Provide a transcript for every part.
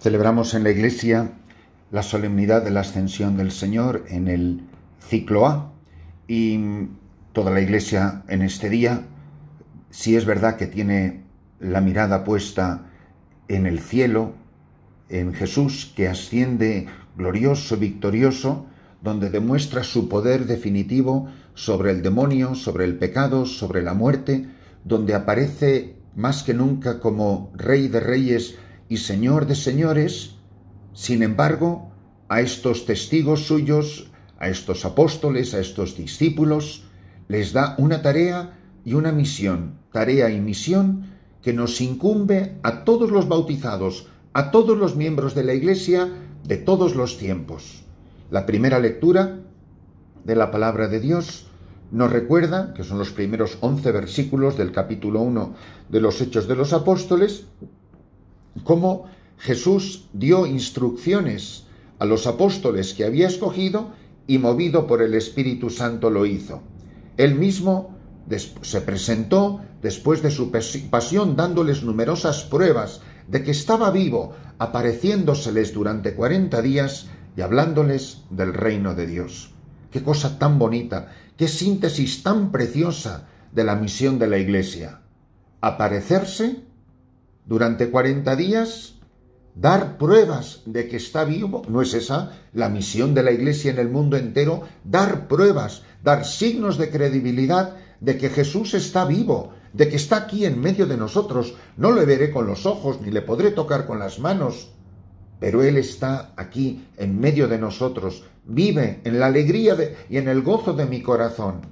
Celebramos en la Iglesia la solemnidad de la ascensión del Señor en el ciclo A y toda la Iglesia en este día, si es verdad que tiene la mirada puesta en el cielo, en Jesús que asciende glorioso, victorioso, donde demuestra su poder definitivo sobre el demonio, sobre el pecado, sobre la muerte, donde aparece más que nunca como Rey de Reyes, y Señor de señores, sin embargo, a estos testigos suyos, a estos apóstoles, a estos discípulos, les da una tarea y una misión, tarea y misión que nos incumbe a todos los bautizados, a todos los miembros de la Iglesia de todos los tiempos. La primera lectura de la palabra de Dios nos recuerda, que son los primeros once versículos del capítulo 1 de los Hechos de los Apóstoles, cómo Jesús dio instrucciones a los apóstoles que había escogido y movido por el Espíritu Santo lo hizo. Él mismo se presentó después de su pasión dándoles numerosas pruebas de que estaba vivo, apareciéndoseles durante cuarenta días y hablándoles del reino de Dios. Qué cosa tan bonita, qué síntesis tan preciosa de la misión de la Iglesia. Aparecerse durante 40 días, dar pruebas de que está vivo, ¿no es esa la misión de la Iglesia en el mundo entero? Dar pruebas, dar signos de credibilidad de que Jesús está vivo, de que está aquí en medio de nosotros. No le veré con los ojos, ni le podré tocar con las manos, pero Él está aquí en medio de nosotros, vive en la alegría y en el gozo de mi corazón,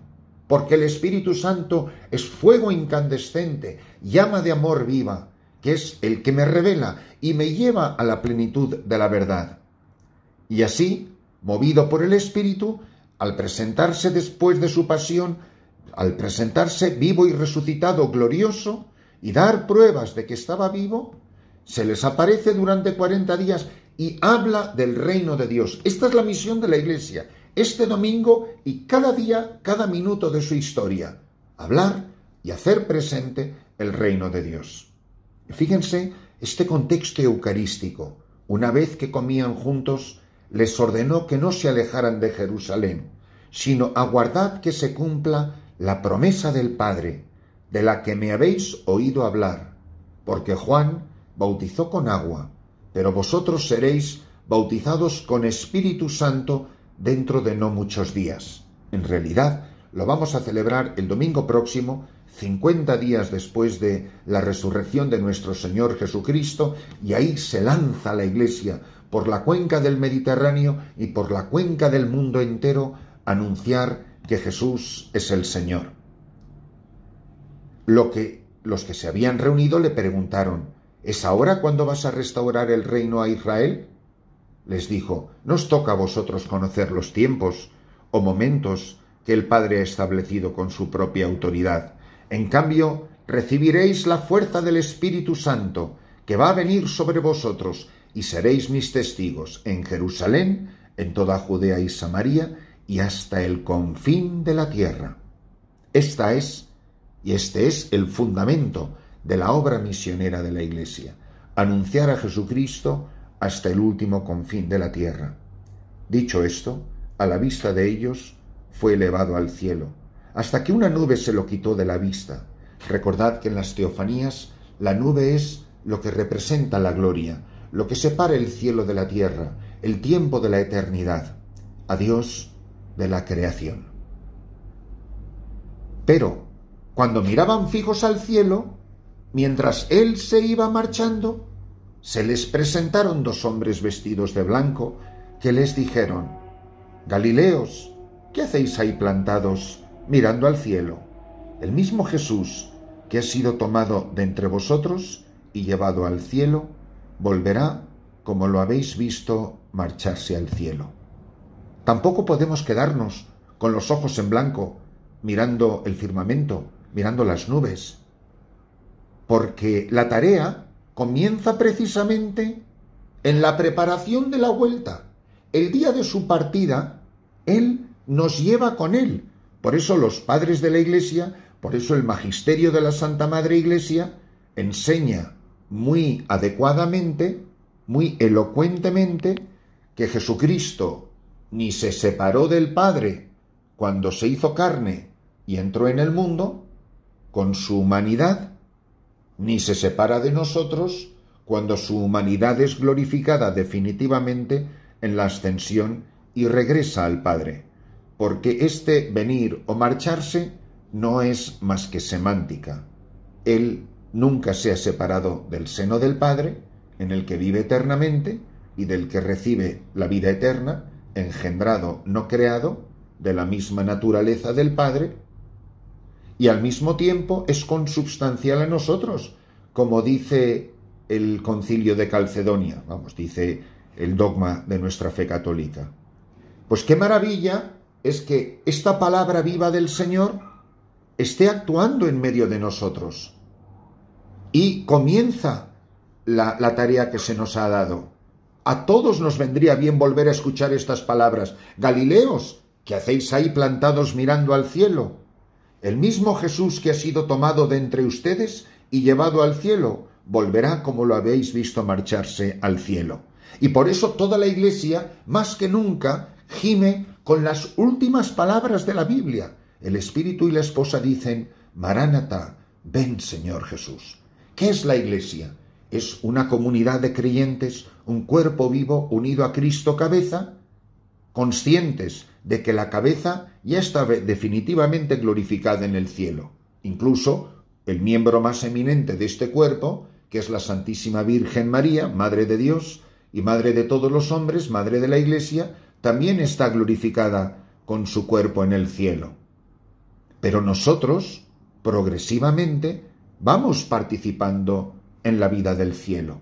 porque el Espíritu Santo es fuego incandescente, llama de amor viva, que es el que me revela y me lleva a la plenitud de la verdad. Y así, movido por el Espíritu, al presentarse después de su pasión, al presentarse vivo y resucitado glorioso, y dar pruebas de que estaba vivo, se les aparece durante cuarenta días y habla del reino de Dios. Esta es la misión de la Iglesia, este domingo y cada día, cada minuto de su historia, hablar y hacer presente el reino de Dios. Fíjense este contexto eucarístico. Una vez que comían juntos, les ordenó que no se alejaran de Jerusalén, sino aguardad que se cumpla la promesa del Padre, de la que me habéis oído hablar, porque Juan bautizó con agua, pero vosotros seréis bautizados con Espíritu Santo dentro de no muchos días. En realidad, lo vamos a celebrar el domingo próximo, 50 días después de la resurrección de nuestro Señor Jesucristo, y ahí se lanza la Iglesia por la cuenca del Mediterráneo y por la cuenca del mundo entero a anunciar que Jesús es el Señor. Lo que los que se habían reunido le preguntaron, ¿Es ahora cuando vas a restaurar el reino a Israel? Les dijo, No os toca a vosotros conocer los tiempos o momentos que el Padre ha establecido con su propia autoridad. En cambio, recibiréis la fuerza del Espíritu Santo, que va a venir sobre vosotros, y seréis mis testigos en Jerusalén, en toda Judea y Samaria, y hasta el confín de la tierra. Esta es, y este es el fundamento de la obra misionera de la Iglesia, anunciar a Jesucristo hasta el último confín de la tierra. Dicho esto, a la vista de ellos, fue elevado al cielo, hasta que una nube se lo quitó de la vista. Recordad que en las teofanías la nube es lo que representa la gloria, lo que separa el cielo de la tierra, el tiempo de la eternidad, a Dios de la creación. Pero, cuando miraban fijos al cielo, mientras él se iba marchando, se les presentaron dos hombres vestidos de blanco que les dijeron, Galileos, ¿Qué hacéis ahí plantados mirando al cielo? El mismo Jesús que ha sido tomado de entre vosotros y llevado al cielo, volverá como lo habéis visto marcharse al cielo. Tampoco podemos quedarnos con los ojos en blanco, mirando el firmamento, mirando las nubes, porque la tarea comienza precisamente en la preparación de la vuelta. El día de su partida, Él nos lleva con Él. Por eso los padres de la Iglesia, por eso el magisterio de la Santa Madre Iglesia enseña muy adecuadamente, muy elocuentemente, que Jesucristo ni se separó del Padre cuando se hizo carne y entró en el mundo, con su humanidad, ni se separa de nosotros cuando su humanidad es glorificada definitivamente en la ascensión y regresa al Padre porque este venir o marcharse no es más que semántica. Él nunca se ha separado del seno del Padre, en el que vive eternamente, y del que recibe la vida eterna, engendrado, no creado, de la misma naturaleza del Padre, y al mismo tiempo es consubstancial a nosotros, como dice el concilio de Calcedonia, vamos, dice el dogma de nuestra fe católica. Pues qué maravilla es que esta palabra viva del Señor esté actuando en medio de nosotros. Y comienza la, tarea que se nos ha dado. A todos nos vendría bien volver a escuchar estas palabras. Galileos, ¿qué hacéis ahí plantados mirando al cielo? El mismo Jesús que ha sido tomado de entre ustedes y llevado al cielo, volverá como lo habéis visto marcharse al cielo. Y por eso toda la Iglesia, más que nunca, gime con las últimas palabras de la Biblia. El Espíritu y la esposa dicen, Maránata, ven Señor Jesús. ¿Qué es la Iglesia? ¿Es una comunidad de creyentes, un cuerpo vivo unido a Cristo cabeza? Conscientes de que la cabeza ya está definitivamente glorificada en el cielo. Incluso el miembro más eminente de este cuerpo, que es la Santísima Virgen María, Madre de Dios y Madre de todos los hombres, Madre de la Iglesia, también está glorificada con su cuerpo en el cielo. Pero nosotros, progresivamente, vamos participando en la vida del cielo.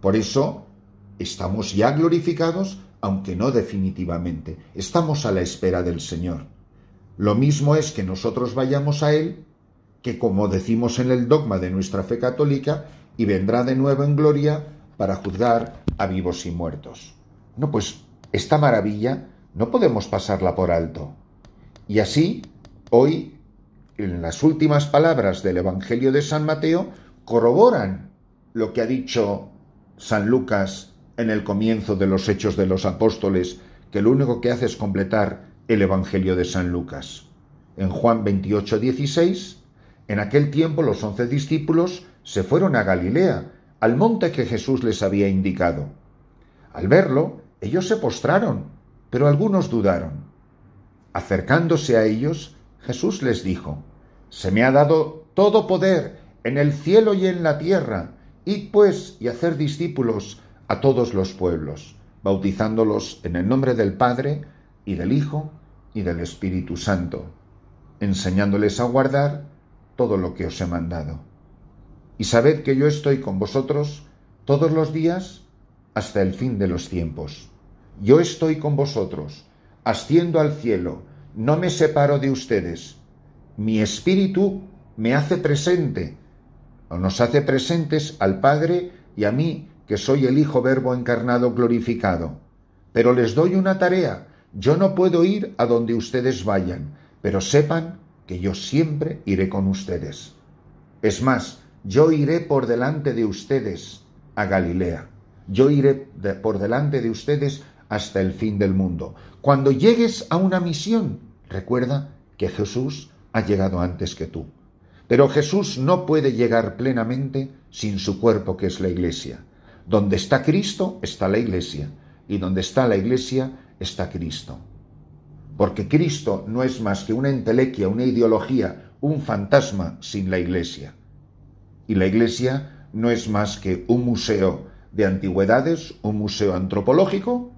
Por eso, estamos ya glorificados, aunque no definitivamente. Estamos a la espera del Señor. Lo mismo es que nosotros vayamos a Él, que como decimos en el dogma de nuestra fe católica, y vendrá de nuevo en gloria para juzgar a vivos y muertos. No, pues esta maravilla no podemos pasarla por alto. Y así, hoy, en las últimas palabras del Evangelio de San Mateo, corroboran lo que ha dicho San Lucas en el comienzo de los Hechos de los Apóstoles, que lo único que hace es completar el Evangelio de San Lucas. En Juan 28, 16, en aquel tiempo los once discípulos se fueron a Galilea, al monte que Jesús les había indicado. Al verlo, ellos se postraron, pero algunos dudaron. Acercándose a ellos, Jesús les dijo, Se me ha dado todo poder en el cielo y en la tierra, id pues y hacer discípulos a todos los pueblos, bautizándolos en el nombre del Padre, y del Hijo, y del Espíritu Santo, enseñándoles a guardar todo lo que os he mandado. Y sabed que yo estoy con vosotros todos los días hasta el fin de los tiempos yo estoy con vosotros, asciendo al cielo, no me separo de ustedes. Mi espíritu me hace presente, o nos hace presentes al Padre y a mí, que soy el Hijo Verbo encarnado glorificado. Pero les doy una tarea, yo no puedo ir a donde ustedes vayan, pero sepan que yo siempre iré con ustedes. Es más, yo iré por delante de ustedes a Galilea. Yo iré por delante de ustedes hasta el fin del mundo. Cuando llegues a una misión, recuerda que Jesús ha llegado antes que tú. Pero Jesús no puede llegar plenamente sin su cuerpo que es la iglesia. Donde está Cristo está la iglesia y donde está la iglesia está Cristo. Porque Cristo no es más que una entelequia, una ideología, un fantasma sin la iglesia. Y la iglesia no es más que un museo de antigüedades, un museo antropológico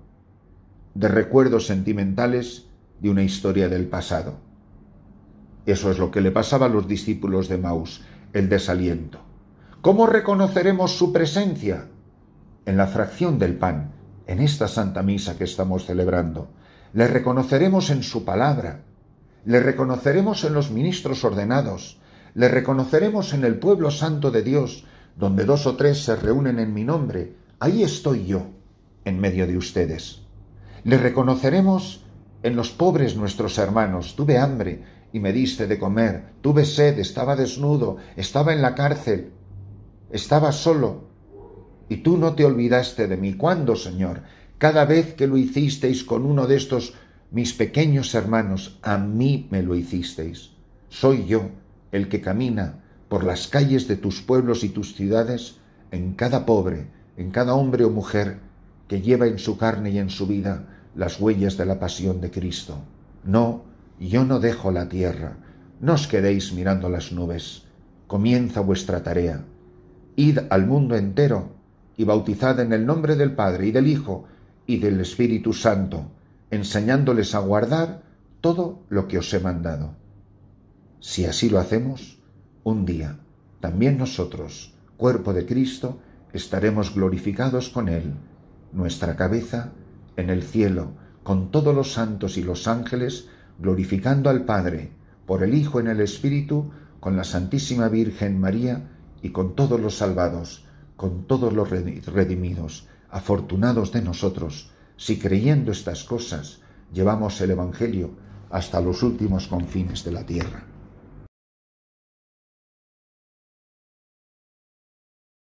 de recuerdos sentimentales de una historia del pasado. Eso es lo que le pasaba a los discípulos de Maus el desaliento. ¿Cómo reconoceremos su presencia? En la fracción del pan, en esta santa misa que estamos celebrando. Le reconoceremos en su palabra, le reconoceremos en los ministros ordenados, le reconoceremos en el pueblo santo de Dios, donde dos o tres se reúnen en mi nombre. Ahí estoy yo, en medio de ustedes. Le reconoceremos en los pobres nuestros hermanos. Tuve hambre y me diste de comer. Tuve sed, estaba desnudo, estaba en la cárcel, estaba solo. Y tú no te olvidaste de mí. ¿Cuándo, Señor? Cada vez que lo hicisteis con uno de estos mis pequeños hermanos, a mí me lo hicisteis. Soy yo el que camina por las calles de tus pueblos y tus ciudades, en cada pobre, en cada hombre o mujer que lleva en su carne y en su vida las huellas de la pasión de Cristo. No, yo no dejo la tierra. No os quedéis mirando las nubes. Comienza vuestra tarea. Id al mundo entero y bautizad en el nombre del Padre y del Hijo y del Espíritu Santo, enseñándoles a guardar todo lo que os he mandado. Si así lo hacemos, un día, también nosotros, cuerpo de Cristo, estaremos glorificados con Él. Nuestra cabeza en el cielo con todos los santos y los ángeles, glorificando al Padre, por el Hijo en el Espíritu, con la Santísima Virgen María y con todos los salvados, con todos los redimidos, afortunados de nosotros, si creyendo estas cosas llevamos el Evangelio hasta los últimos confines de la tierra.